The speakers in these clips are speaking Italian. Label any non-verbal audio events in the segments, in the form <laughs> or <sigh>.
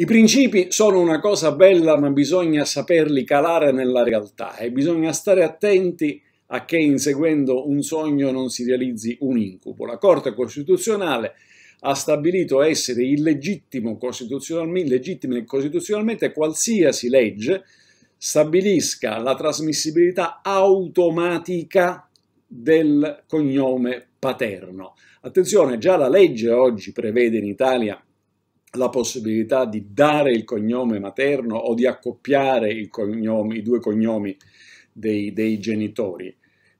I principi sono una cosa bella, ma bisogna saperli calare nella realtà e bisogna stare attenti a che inseguendo un sogno non si realizzi un incubo. La Corte Costituzionale ha stabilito essere illegittimo costituzionalmente, legittimo costituzionalmente qualsiasi legge stabilisca la trasmissibilità automatica del cognome paterno. Attenzione, già la legge oggi prevede in Italia la possibilità di dare il cognome materno o di accoppiare cognome, i due cognomi dei, dei genitori.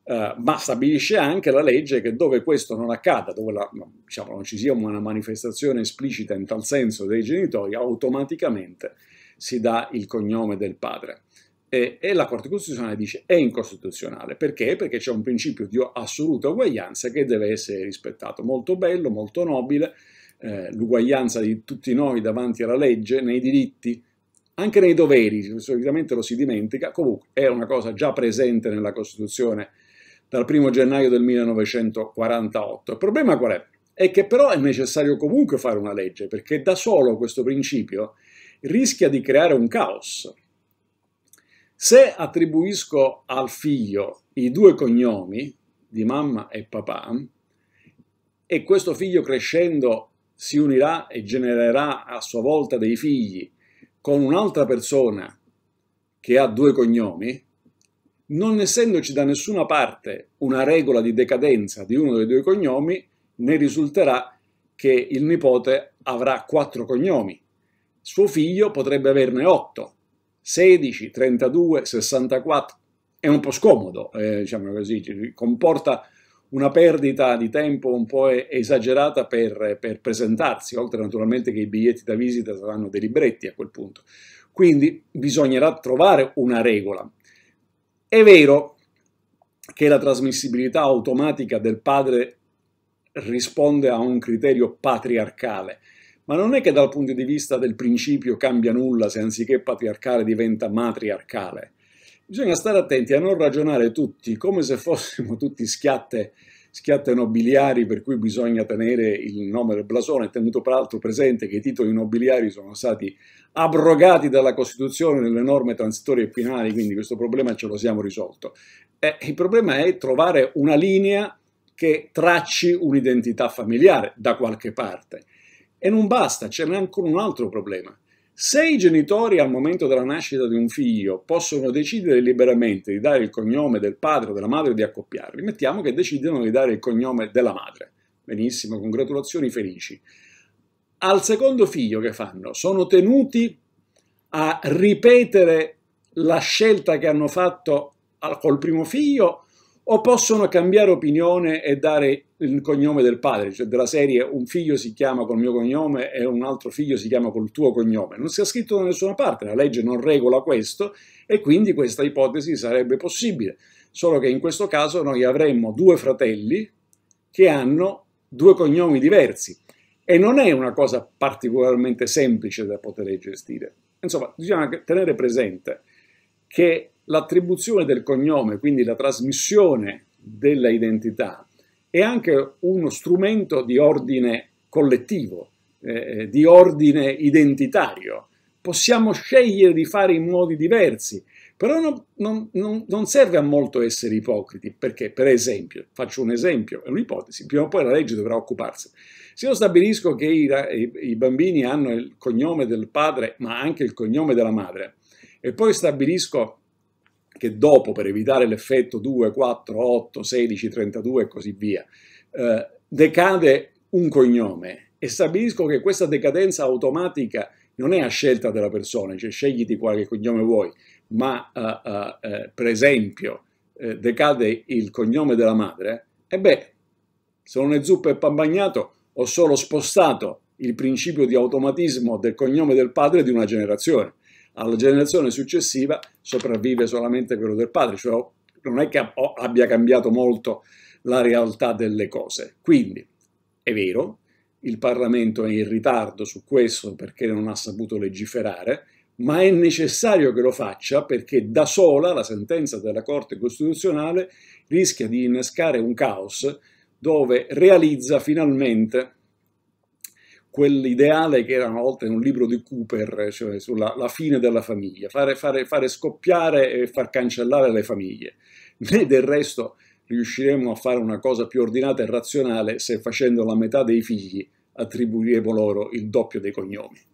Uh, ma stabilisce anche la legge che dove questo non accada, dove la, diciamo, non ci sia una manifestazione esplicita in tal senso dei genitori, automaticamente si dà il cognome del padre. E, e la Corte Costituzionale dice è incostituzionale. Perché? Perché c'è un principio di assoluta uguaglianza che deve essere rispettato. Molto bello, molto nobile, eh, l'uguaglianza di tutti noi davanti alla legge, nei diritti, anche nei doveri, solitamente lo si dimentica, comunque è una cosa già presente nella Costituzione dal 1 gennaio del 1948. Il problema qual è? È che però è necessario comunque fare una legge, perché da solo questo principio rischia di creare un caos. Se attribuisco al figlio i due cognomi di mamma e papà, e questo figlio crescendo si unirà e genererà a sua volta dei figli con un'altra persona che ha due cognomi, non essendoci da nessuna parte una regola di decadenza di uno dei due cognomi, ne risulterà che il nipote avrà quattro cognomi. Suo figlio potrebbe averne 8, 16, 32, 64. È un po' scomodo, eh, diciamo così, comporta una perdita di tempo un po' esagerata per, per, presentarsi, oltre naturalmente che i biglietti da visita saranno dei libretti a quel punto. Quindi bisognerà trovare una regola. È vero che la trasmissibilità automatica del padre risponde a un criterio patriarcale, ma non è che dal punto di vista del principio cambia nulla se anziché patriarcale diventa matriarcale. Bisogna stare attenti a non ragionare tutti come se fossimo tutti schiatte, schiatte nobiliari per cui bisogna tenere il nome del blasone, tenuto peraltro presente che i titoli nobiliari sono stati abrogati dalla Costituzione nelle norme transitorie e finali, quindi questo problema ce lo siamo risolto. Eh, il problema è trovare una linea che tracci un'identità familiare da qualche parte. E non basta, ce n'è ancora un altro problema. Se i genitori al momento della nascita di un figlio possono decidere liberamente di dare il cognome del padre o della madre di accoppiarli, mettiamo che decidano di dare il cognome della madre. Benissimo, congratulazioni felici. Al secondo figlio che fanno? Sono tenuti a ripetere la scelta che hanno fatto col primo figlio o possono cambiare opinione e dare il cognome del padre, cioè della serie un figlio si chiama col mio cognome e un altro figlio si chiama col tuo cognome. Non si è scritto da nessuna parte, la legge non regola questo e quindi questa ipotesi sarebbe possibile, solo che in questo caso noi avremmo due fratelli che hanno due cognomi diversi e non è una cosa particolarmente semplice da poter gestire. Insomma, bisogna tenere presente che l'attribuzione del cognome, quindi la trasmissione dell'identità, è anche uno strumento di ordine collettivo, eh, eh, di ordine identitario. Possiamo scegliere di fare in modi diversi, però non, non, non, non, serve a molto essere ipocriti, perché per esempio, faccio un esempio, è un'ipotesi, prima o poi la legge dovrà occuparsi. Se io stabilisco che i, i, i bambini hanno il cognome del padre, ma anche il cognome della madre, e poi stabilisco che dopo per evitare l'effetto 2, 4, 8, 16, 32 e così via, eh, decade un cognome e stabilisco che questa decadenza automatica non è a scelta della persona, cioè scegliti quale cognome vuoi, ma uh, uh, per esempio decade il cognome della madre, e beh, se non è zuppa e pan bagnato, ho solo spostato il principio di automatismo del cognome del padre di una generazione alla generazione successiva sopravvive solamente quello del padre, cioè non è che abbia cambiato molto la realtà delle cose. Quindi, è vero, il Parlamento è in ritardo su questo perché non ha saputo legiferare, ma è necessario che lo faccia perché da sola la sentenza della Corte Costituzionale rischia di innescare un caos dove realizza finalmente quell'ideale che era una volta in un libro di Cooper, eh, cioè sulla fine della famiglia, fare, fare, fare scoppiare e far cancellare le famiglie. Né <laughs> del resto riusciremo a fare una cosa più ordinata e razionale se facendo la metà dei figli attribuiremo loro il doppio dei cognomi.